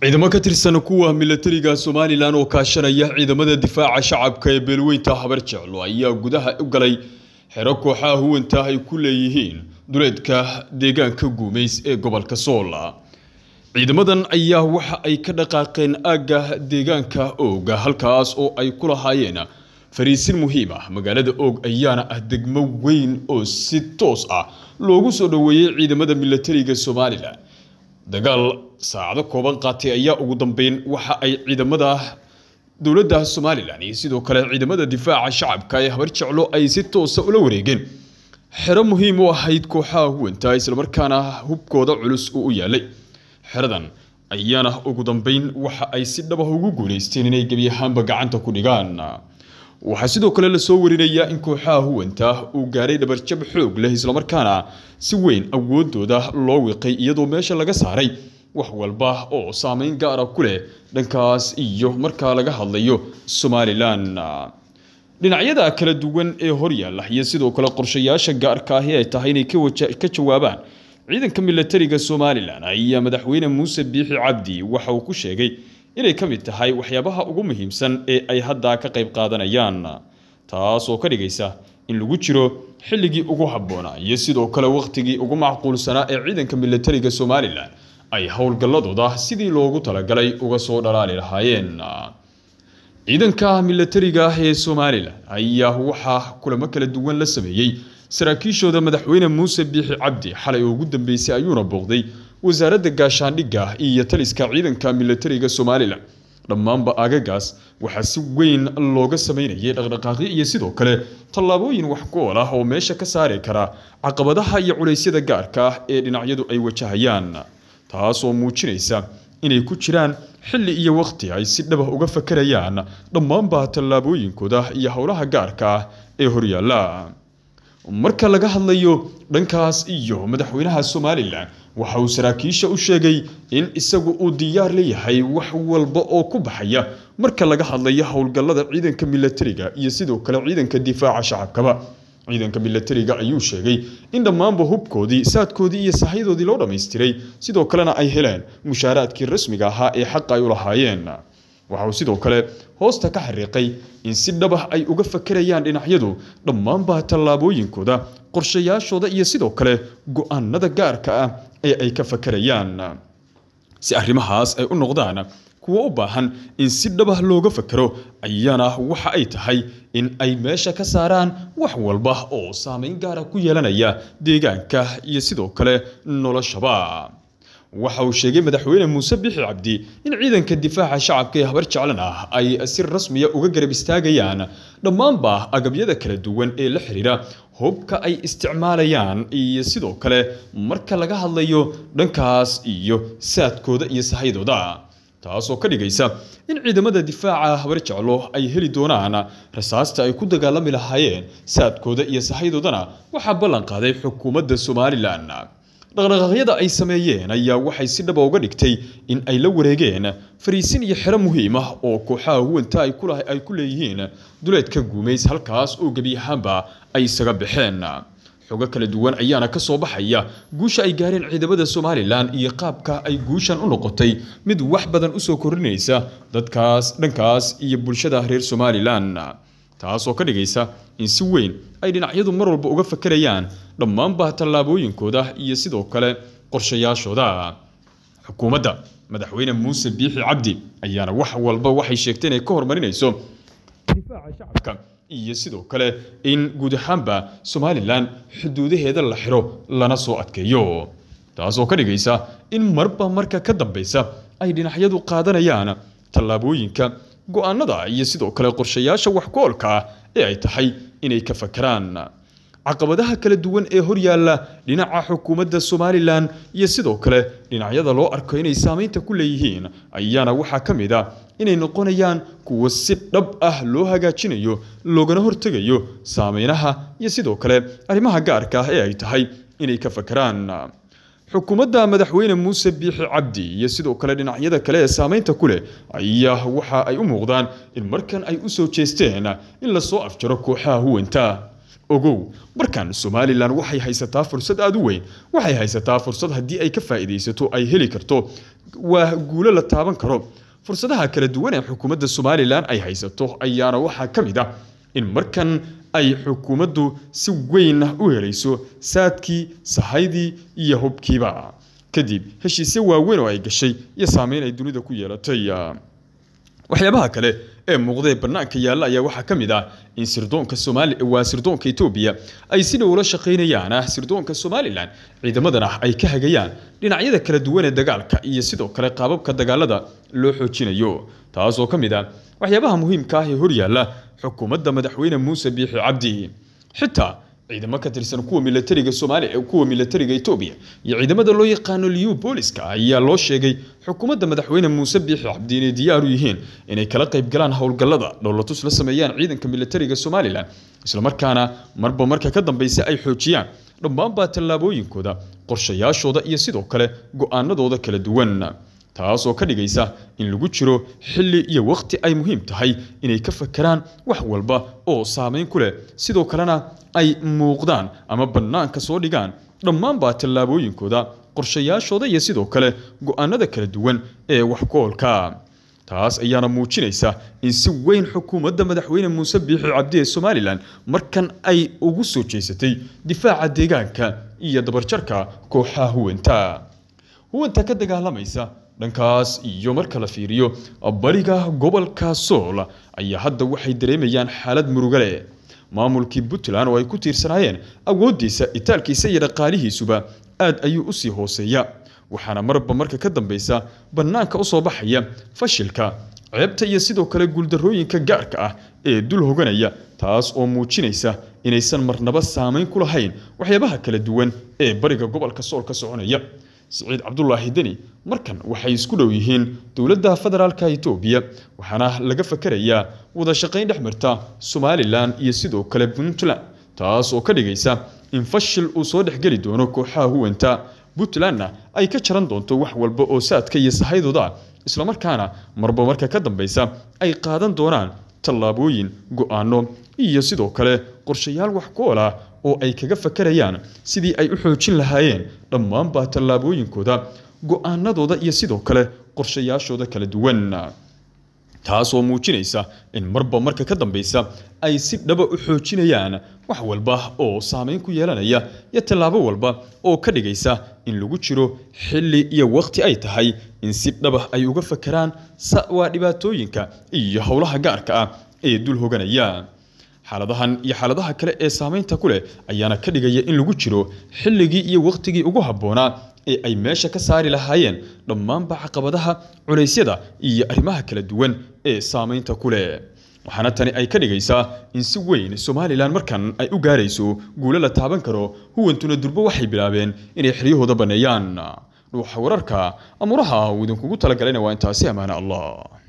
ciidamo ka tirsan kuwa milatariga somalilan oo kaashanaya ciidamada difaaca shacabka ee beelweynta habar jeclo ayaa gudaha u galay xero kooxaha huwanta ay ku leeyihiin duleedka deegaanka guumays ee gobolka soola ciidamadan ayaa waxa ay ka dhaqaaqeen aagga deegaanka ooga halkaas oo ay ku lahaayeen fariisin muhiim ah magaalada oog ayaana ah degmo weyn oo si toos ah loogu soo dhoweeyey ciidamada milatariga somalilan dagaal saacado kooban qaatay ayaa ugu dambeyn waxa ay ciidamada dowladda somalilan iyo sidoo kale ciidamada difaaca shacabka ee habar jeclo ay si toosa ula wareegeen xero muhiim u ahayd ah kooxaha huwanta islamarkaana hubkooda culus uu u yaalay xeradan ayaana ugu dambeyn waxa ay si dhabah ugu guulaysteen inay gebi ahaanba gacanta ku dhigaan waxaa sidoo kale lasoo warinayaa in kooxaha huwanta uu gaaray dhabarjab xoog leh islamarkaana si weyn awoodooda loo wiqay iyadoo meesha laga saaray wax walba oo saameyn gaara ah ku leh dhankaas iyo markaa laga hadlayo somalilan dhinacyada kala duwan ee horyaalla iyo sidoo kale qorshayaasha gaarka gaarkaahi ay tahay inay ka jawaabaan ciidanka milatariga somalilan ayaa madaxweyne muuse biixi cabdi waxa uu ku sheegay inay ka mid tahay waxyaabaha ugu muhiimsan ee ay haddaa ka qayb qaadanayaan taas oo ka dhigaysa in lagu jiro xilligii ugu habboonaa iyo sidoo kale wakhtigii ugu macquulsanaa ee ciidanka milatariga somalilan ay howlgalladooda sidii loogu talagalay uga soo dhalaali lahaayeen ciidanka milatariga ah ee somalilan ayaa waxaa kulamo kala duwan la sameeyey saraakiishooda madaxweyne muuse biixi cabdi xalay ugu dambeysay ayuuna booqday wasaaradda gaashaandhigga iyo taliska ciidanka milatariga somalilan dhammaanba agagaas waxaa si weyn looga samaynayay dhaqdhaqaaqyo iyo sidoo kale tallaabooyin wax ku-ool ah oo meesha ka saari kara caqabadaha iyo culaysyada gaarka ah ee dhinacyadu ay wajahayaan taas oo muujinaysa inay ku jiraan xilli iyo wakhti ay si dhabah uga fakarayaan dhammaanba tallaabooyinkooda iyo howlaha gaarka ah ee horyaalla marka laga hadlayo dhankaas iyo madaxweynaha somalilan waxa uu saraakiisha u sheegay in isagu uu diyaar leeyahay wax walba oo ku baxaya marka laga hadlayo howlgallada ciidanka milatariga iyo sidoo kale ciidanka difaaca shacabkaba ciidanka milatariga ayuu sheegay in dhammaanba hubkoodii saadkoodii iyo sahyadoodii loo dhammaystiray sidoo kalena ay heleen mushaaraadkii rasmiga ahaa ee xaqa ay u lahaayeen waxa uu sidoo kale hoosta ka xariiqay in si dhabah ay uga fakerayaan dhinacyadu dhammaanba tallaabooyinkooda qorshayaashooda iyo sidoo kale go'aanada gaarka ah ee ay ka fakerayaan si arrimahaas ay u noqdaan kuwo u baahan in si dhabah looga fakaro ayaana waxa ay tahay in ay meesha ka saaraan wax walba oo saamayn gaara ku yeelanaya deegaanka iyo sidoo kale noloshaba waxa uu sheegay madaxweyne muuse bixi cabdi in ciidanka difaaca shacabka ee habar jeclan ah ay si rasmiya ah uga garab istaagayaan dhammaanba agabyada kala duwan ee la xidhiira hubka ay isticmaalayaan iyo sidoo kale marka laga hadlayo dhankaas iyo saadkooda iyo sahayadooda taasoo ka dhigaysa in ciidamada difaaca habar jeclo ay heli doonaan rasaasta ay ku dagaalami lahaayeen saadkooda iyo sahaydoodana waxaa ballan qaaday xukuumadda somalilan dhaqdhaqaaqyada ay sameeyeen ayaa waxay si dhaba ah uga dhigtay in ay la wareegeen fariisin iyo xero muhiim ah oo kooxaha huwanta ay ku leeyihiin duleedka guumays halkaas oo gebi ahaanba ay isaga baxeen xogo kala duwan ayaana ka soo baxaya guusha ay gaareen ciidamada somalilan iyo qaabka ay guushan u noqotay mid wax badan usoo korinaysa dadkaas dhankaas iyo bulshada reer somalilan taasoo ka dhigaysa in si weyn ay dhinacyadu mar walba uga fakarayaan dhammaanba tallaabooyinkooda iyo sidoo kale qorshayaashooda xukuumadda madaxweyne muuse biixi cabdi ayaana wax walba waxay sheegteen ay ka hormarinayso difaaca shacabka iyo sidoo kale in guud ahaanba somalilan xuduudaheeda la xiro lana soo adkeeyo taasoo ka dhigaysa in marba marka ka dambaysa ay dhinacyadu qaadanayaan tallaabooyinka go'aanada iyo sidoo kale qorshayaasha waxgoolka ah ee ay tahay inay ka fakaraan caqabadaha kala duwan ee horyaalla dhinaca xukuumadda somalilan iyo sidoo kale dhinacyada loo arko inay saamaynta ku leeyihiin ayaana waxaa ka mid a inay noqonayaan kuwa si dhab ah loo hagaajinayo loogana hortegayo saameynaha iyo sidoo kale arrimaha gaarka ah ee ay tahay inay ka fakaraan xukuumadda madaxweyne muuse biixi cabdi iyo sidoo kale dhinacyada kale ee saameynta ku leh ayaa waxa ay u muuqdaan in markan ay u soo jeesteen in lasoo afjaro kooxaha huwanta ogow markaan somalilan waxay haysataa fursad aad u weyn waxay haysataa fursad haddii ay ka faa'iidaysato ay heli karto waa guulo la taaban karo fursadaha kala duwan ee xukuumadda somalilan ay haysato ayaana waxaa ka mid ah in markan ay xukuumaddu si weyn u helayso saadkii sahaydii iyo hubkiiba kadib heshiisyo waaweyn oo ay gashay iyo saameyn ay dunida ku yeelatay waxyaabaha kale ee muuqday banaanka yaalla ayaa waxaa ka mid ah in sirdoonka soomaali waa sirdoonka etoobiya ay si ula shaqaynayaan ah sirdoonka somalilan ciidamadana ay ka hagayaan dhinacyada kala duwan ee dagaalka iyo sidoo kale qaababka dagaalada loo xoojinayo taasoo ka mid ah waxyaabaha muhiimka ah ee hor yaalla xukuumadda madaxweyne muuse biixi cabdi xitaa ciidamo ka tirsan kuwa milatariga soomaaliya kuwa milatariga etoobiya iyo ciidamada loo yaqaano liyu booliska ayaa loo sheegay xukuumadda madaxweyne muuse biixi cabdi diyaar u yihiin inay kala qayb galaan howlgallada dhowlatus la sameeyaan ciidanka milatariga somalilan islamarkaana marba marka ka dambaysa ay xoojiyaan dhammaanbaa tallaabooyinkooda qorshayaashooda iyo sidoo kale go-aanadooda kala duwan taas oo ka dhigaysa in lagu jiro xilli iyo wakhti ay muhiim tahay inay ka fakaraan wax walba oo saamayn ku leh sidoo kalena ay muuqdaan ama bannaanka soo dhigaan dhammaanbaa tallaabooyinkooda qorshayaashooda iyo sidoo kale go'aanada kala duwan ee waxkoolka taas ayaana muujinaysa in si weyn xukuumadda madaxweyne muuse biixi cabdi ee somalilan markan ay ugu soo jeesatay difaaca deegaanka iyo dabarjarka kooxaha huwanta huwanta ka dagaalamaysa dhankaas iyo marka la fiiriyo bariga gobolka sool ayaa hadda waxay dareemayaan xaalad murugale maamulkii puntland oo ay ku tiirsanaayeen awoodiisa itaalkiisa iyo dhaqaalihiisuba aad ayuu usii hooseeya waxaana marba marka ka dambaysa bannaanka usoo baxaya fashilka ceebta iyo sidoo kale guuldarrooyinka gaarka ah ee dul hoganaya taas oo muujinaysa inaysan marnaba saamayn ku lahayn waxyaabaha kala duwan ee bariga gobolka sool ka soconaya siciid cabdulaahi deni markan waxay isku dhow yihiin dowladda federaalk itoobiya waxaana laga fakarayaa wada shaqayn dhex marta somalilan iyo sidoo kale puntland taas oo ka dhigaysa in fashil uu soo dhex geli doono kooxaha huwanta puntlandna ay ka jaran doonto wax walba oo saadka iyo sahaydooda islamarkaana marba marka ka dambeysa ay qaadan doonaan tallaabooyin go'aano iyo sidoo kale qorshayaal wax gool ah oo ay kaga fakarayaan sidii ay u xoojin lahaayeen dhammaanbaa tallaabooyinkooda go-aanadooda iyo sidoo kale qorshayaashooda kala duwan taasoo muujinaysa in marba marka ka dambaysa ay si dhaba u xoojinayaan wax walba oo saameyn ku yeelanaya iyo tallaabo walba oo ka dhigaysa in lagu jiro xilli iyo wakhti ay tahay in si dhaba ay uga fakeraan sawaa dhibaatooyinka iyo howlaha gaarka ah ee dul hoganaya xaaladahan iyo xaaladaha kale ee saamaynta ku leh ayaana ka dhigaya in lagu jiro xilligii iyo wakhtigii ugu habboonaa ee ay meesha ka saari lahaayeen dhammaanba caqabadaha culaysyada iyo arrimaha kala duwan ee saamaynta ku leh waxaana tani ay ka dhigaysaa in si weyn somalilan markan ay u gaarayso guulo la taaban karo huwantuna durbo waxay bilaabeen inay xiryahooda banneeyaan dhuuxa wararka amuraha ah uu idinkugu talagalayna waa intaasi amaana allah